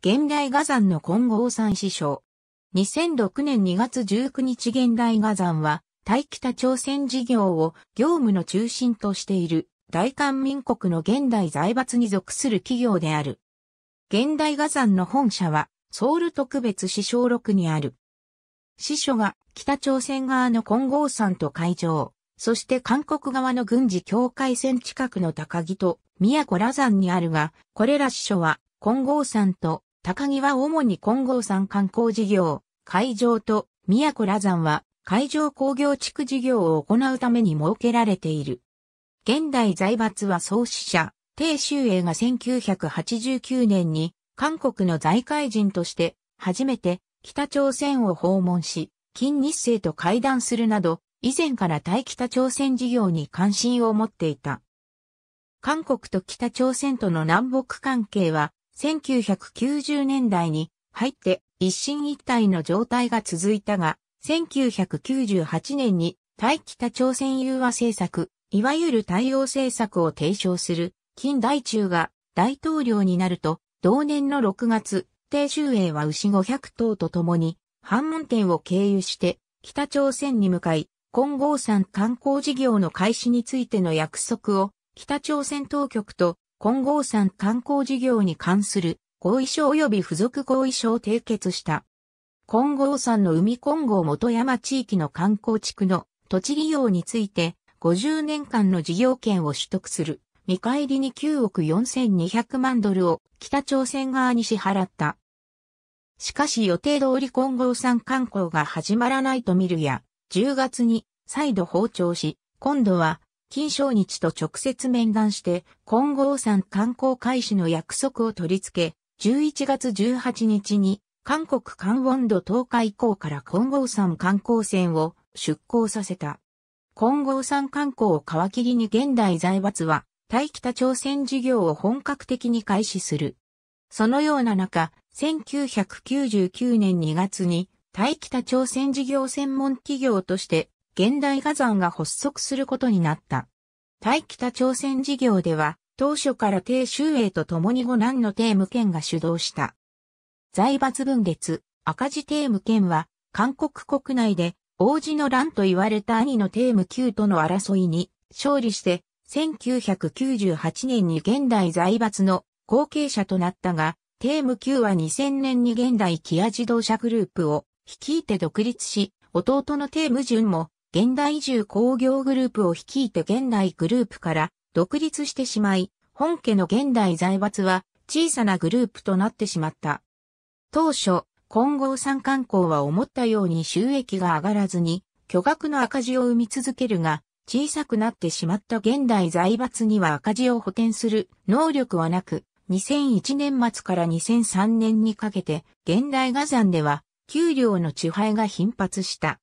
現代画山の金剛山師匠。2006年2月19日現代画山は、大北朝鮮事業を業務の中心としている大韓民国の現代財閥に属する企業である。現代画山の本社はソウル特別師匠6にある。師匠が北朝鮮側の金剛山と会場、そして韓国側の軍事境界線近くの高木と宮古羅山にあるが、これら師匠は金剛山と高木は主に金剛山観光事業、会場と宮古羅山は会場工業地区事業を行うために設けられている。現代財閥は創始者、鄭秀英が1989年に韓国の財界人として初めて北朝鮮を訪問し、金日成と会談するなど、以前から対北朝鮮事業に関心を持っていた。韓国と北朝鮮との南北関係は1990年代に入って一進一退の状態が続いたが、1998年に対北朝鮮融和政策、いわゆる対応政策を提唱する金大中が大統領になると、同年の6月、鄭州英は牛500頭と共に、反問店を経由して北朝鮮に向かい、金剛山観光事業の開始についての約束を北朝鮮当局と金剛山観光事業に関する合意書及び付属合意書を締結した。金剛山の海金剛元山地域の観光地区の土地利用について50年間の事業権を取得する見返りに9億4200万ドルを北朝鮮側に支払った。しかし予定通り金剛山観光が始まらないと見るや、10月に再度訪朝し、今度は金正日と直接面談して、金剛山観光開始の約束を取り付け、11月18日に、韓国関温度東海港から金剛山観光船を出港させた。金剛山観光を皮切りに現代財閥は、大北朝鮮事業を本格的に開始する。そのような中、1999年2月に、大北朝鮮事業専門企業として現代火山が発足することになった。対北朝鮮事業では、当初から低州営と共に五南のーム県が主導した。財閥分裂、赤字ーム県は、韓国国内で、王子の乱と言われた兄のーム旧との争いに勝利して、1998年に現代財閥の後継者となったが、テーム9は2000年に現代キア自動車グループを率いて独立し、弟のテーム順も現代重工業グループを率いて現代グループから独立してしまい、本家の現代財閥は小さなグループとなってしまった。当初、混合産観光は思ったように収益が上がらずに、巨額の赤字を生み続けるが、小さくなってしまった現代財閥には赤字を補填する能力はなく、2001年末から2003年にかけて、現代画山では、給料の地配が頻発した。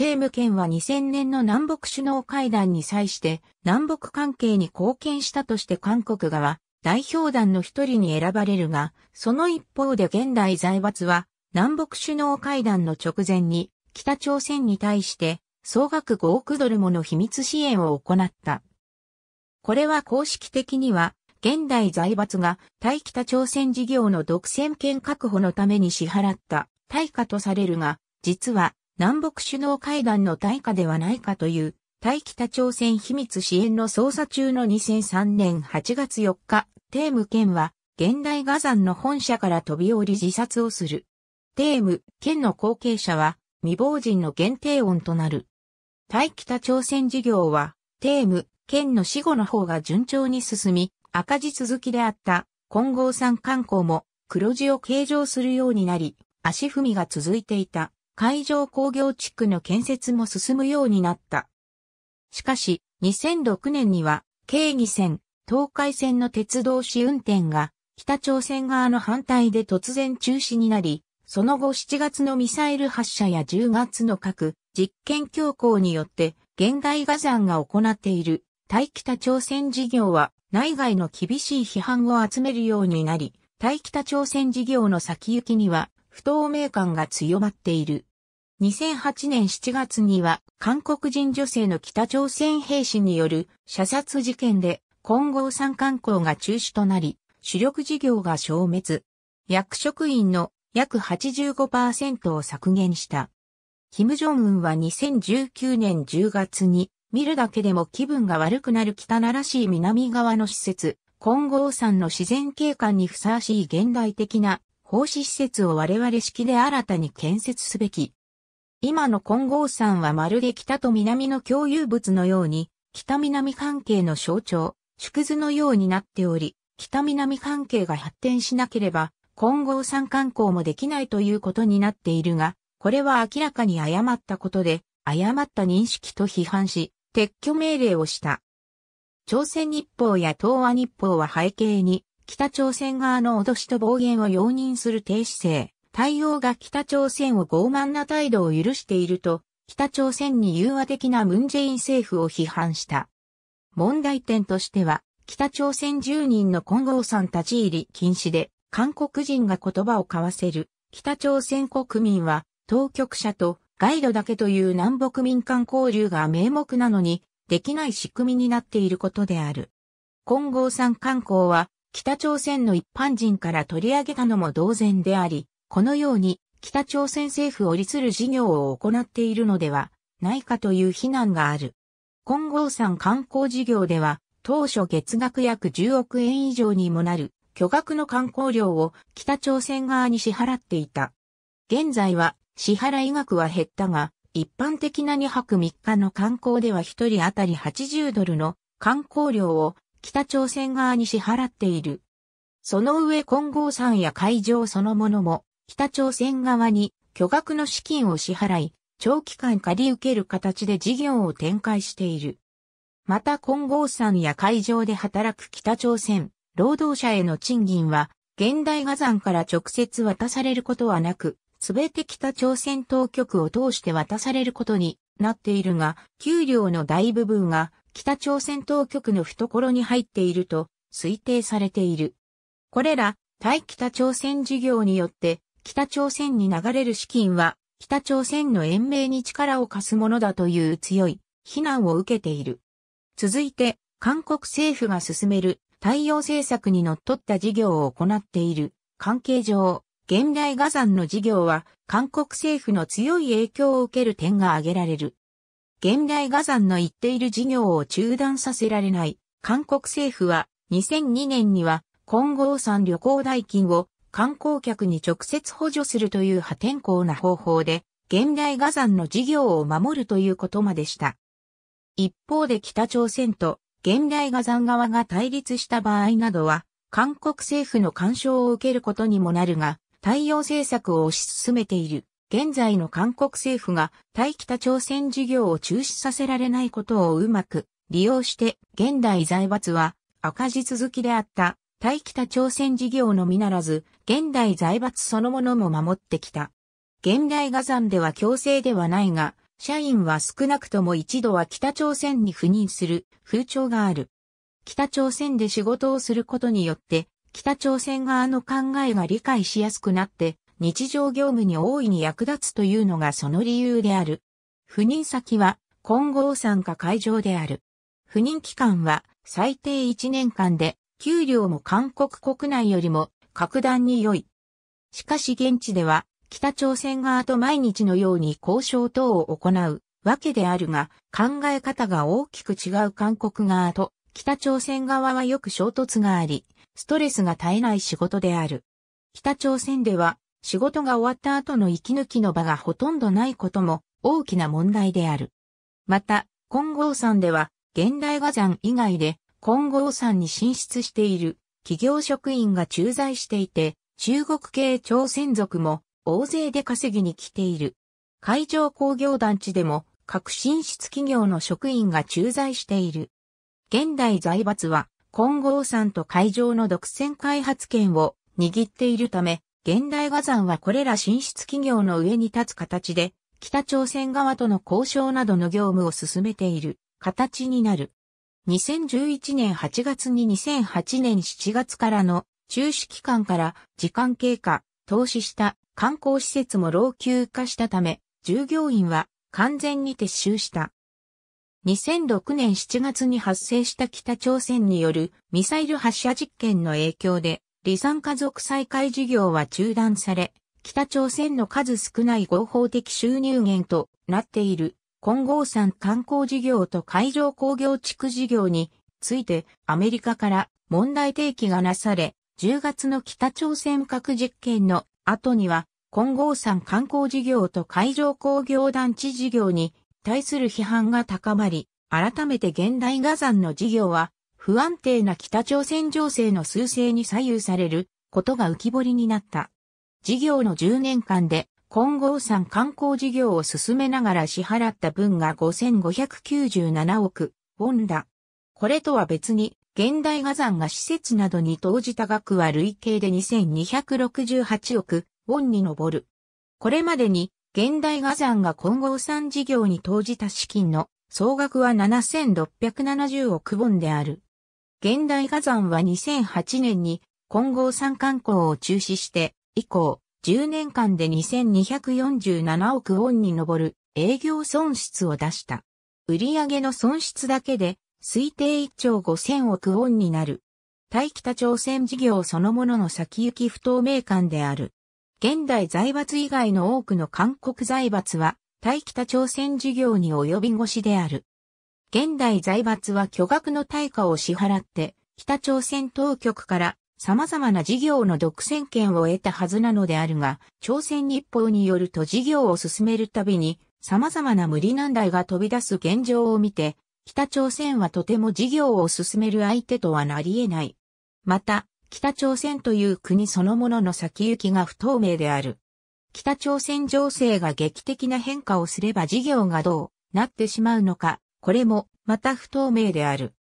テーム県は2000年の南北首脳会談に際して南北関係に貢献したとして韓国側代表団の一人に選ばれるが、その一方で現代財閥は南北首脳会談の直前に北朝鮮に対して総額5億ドルもの秘密支援を行った。これは公式的には現代財閥が対北朝鮮事業の独占権確保のために支払った対価とされるが、実は南北首脳会談の対価ではないかという、対北朝鮮秘密支援の捜査中の2003年8月4日、テーム県は、現代画山の本社から飛び降り自殺をする。テーム、県の後継者は、未亡人の限定音となる。対北朝鮮事業は、テーム、県の死後の方が順調に進み、赤字続きであった混合山観光も黒字を計上するようになり、足踏みが続いていた。海上工業地区の建設も進むようになった。しかし、2006年には、京義線、東海線の鉄道試運転が、北朝鮮側の反対で突然中止になり、その後7月のミサイル発射や10月の核実験強行によって現代画山が行っている対北朝鮮事業は内外の厳しい批判を集めるようになり、対北朝鮮事業の先行きには不透明感が強まっている。2008年7月には韓国人女性の北朝鮮兵士による射殺事件で混合産観光が中止となり、主力事業が消滅。役職員の約85%を削減した。金正恩は2019年10月に見るだけでも気分が悪くなる北らしい南側の施設、金剛山の自然景観にふさわしい現代的な奉仕施設を我々式で新たに建設すべき今の金剛山はまるで北と南の共有物のように、北南関係の象徴、縮図のようになっており、北南関係が発展しなければ、金剛山観光もできないということになっているが、これは明らかに誤ったことで、誤った認識と批判し、撤去命令をした。朝鮮日報や東亜日報は背景に、北朝鮮側の脅しと暴言を容認する低姿勢、対応が北朝鮮を傲慢な態度を許していると、北朝鮮に融和的なムンジェイン政府を批判した。問題点としては、北朝鮮住人の金剛ん立ち入り禁止で、韓国人が言葉を交わせる、北朝鮮国民は、当局者とガイドだけという南北民間交流が名目なのに、できない仕組みになっていることである。金剛ん観光は、北朝鮮の一般人から取り上げたのも同然であり、このように北朝鮮政府を利する事業を行っているのではないかという非難がある。金剛山観光事業では当初月額約10億円以上にもなる巨額の観光料を北朝鮮側に支払っていた。現在は支払い額は減ったが、一般的な2泊3日の観光では1人当たり80ドルの観光料を北朝鮮側に支払っている。その上金剛山や会場そのものも北朝鮮側に巨額の資金を支払い、長期間借り受ける形で事業を展開している。また金剛山や海上で働く北朝鮮、労働者への賃金は、現代画山から直接渡されることはなく、すべて北朝鮮当局を通して渡されることになっているが、給料の大部分が北朝鮮当局の懐に入っていると推定されている。これら、対北朝鮮事業によって北朝鮮に流れる資金は、北朝鮮の延命に力を貸すものだという強い非難を受けている。続いて、韓国政府が進める太陽政策にのっとった事業を行っている関係上、現代画山の事業は韓国政府の強い影響を受ける点が挙げられる。現代画山の言っている事業を中断させられない韓国政府は2002年には今後産旅行代金を観光客に直接補助するという破天荒な方法で、現代画山の事業を守るということまでした。一方で北朝鮮と現代画山側が対立した場合などは、韓国政府の干渉を受けることにもなるが、対応政策を推し進めている。現在の韓国政府が対北朝鮮事業を中止させられないことをうまく利用して現代財閥は赤字続きであった対北朝鮮事業のみならず、現代財閥そのものも守ってきた。現代画山では強制ではないが、社員は少なくとも一度は北朝鮮に赴任する風潮がある。北朝鮮で仕事をすることによって、北朝鮮側の考えが理解しやすくなって、日常業務に大いに役立つというのがその理由である。赴任先は、金剛参加会場である。赴任期間は最低1年間で給料も韓国国内よりも格段に良い。しかし現地では北朝鮮側と毎日のように交渉等を行うわけであるが考え方が大きく違う韓国側と北朝鮮側はよく衝突があり、ストレスが絶えない仕事である。北朝鮮では仕事が終わった後の息抜きの場がほとんどないことも大きな問題である。また、金剛山では現代画山以外で金剛山に進出している企業職員が駐在していて、中国系朝鮮族も大勢で稼ぎに来ている。海上工業団地でも各進出企業の職員が駐在している。現代財閥は金剛山と海上の独占開発権を握っているため、現代画山はこれら進出企業の上に立つ形で、北朝鮮側との交渉などの業務を進めている形になる。2011年8月に2008年7月からの中止期間から時間経過、投資した観光施設も老朽化したため、従業員は完全に撤収した。2006年7月に発生した北朝鮮によるミサイル発射実験の影響で、離散家族再開事業は中断され、北朝鮮の数少ない合法的収入源となっている混合産観光事業と海上工業地区事業についてアメリカから問題提起がなされ、10月の北朝鮮核実験の後には混合産観光事業と海上工業団地事業に対する批判が高まり、改めて現代画山の事業は不安定な北朝鮮情勢の趨勢に左右されることが浮き彫りになった。事業の10年間で金剛山観光事業を進めながら支払った分が5597億、ウォンだ。これとは別に、現代画山が施設などに投じた額は累計で2268億、ウォンに上る。これまでに、現代画山が金剛山事業に投じた資金の総額は7670億ウォンである。現代画山は2008年に金剛山観光を中止して、以降、10年間で2247億ウォンに上る営業損失を出した。売上の損失だけで推定1兆5000億ウォンになる。対北朝鮮事業そのものの先行き不透明感である。現代財閥以外の多くの韓国財閥は、対北朝鮮事業に及び腰である。現代財閥は巨額の対価を支払って、北朝鮮当局から様々な事業の独占権を得たはずなのであるが、朝鮮日報によると事業を進めるたびに、様々な無理難題が飛び出す現状を見て、北朝鮮はとても事業を進める相手とはなり得ない。また、北朝鮮という国そのものの先行きが不透明である。北朝鮮情勢が劇的な変化をすれば事業がどうなってしまうのか、これもまた不透明である。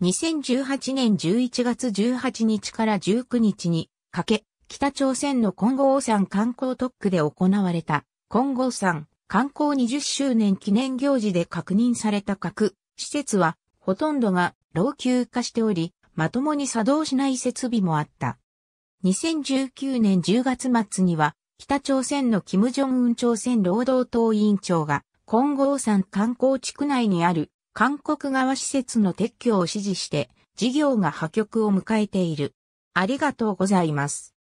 2018年11月18日から19日にかけ、北朝鮮の金剛山観光特区で行われた金剛山観光20周年記念行事で確認された各施設はほとんどが老朽化しており、まともに作動しない設備もあった。2019年10月末には北朝鮮の金正恩朝鮮労働党委員長が金剛山観光地区内にある韓国側施設の撤去を指示して、事業が破局を迎えている。ありがとうございます。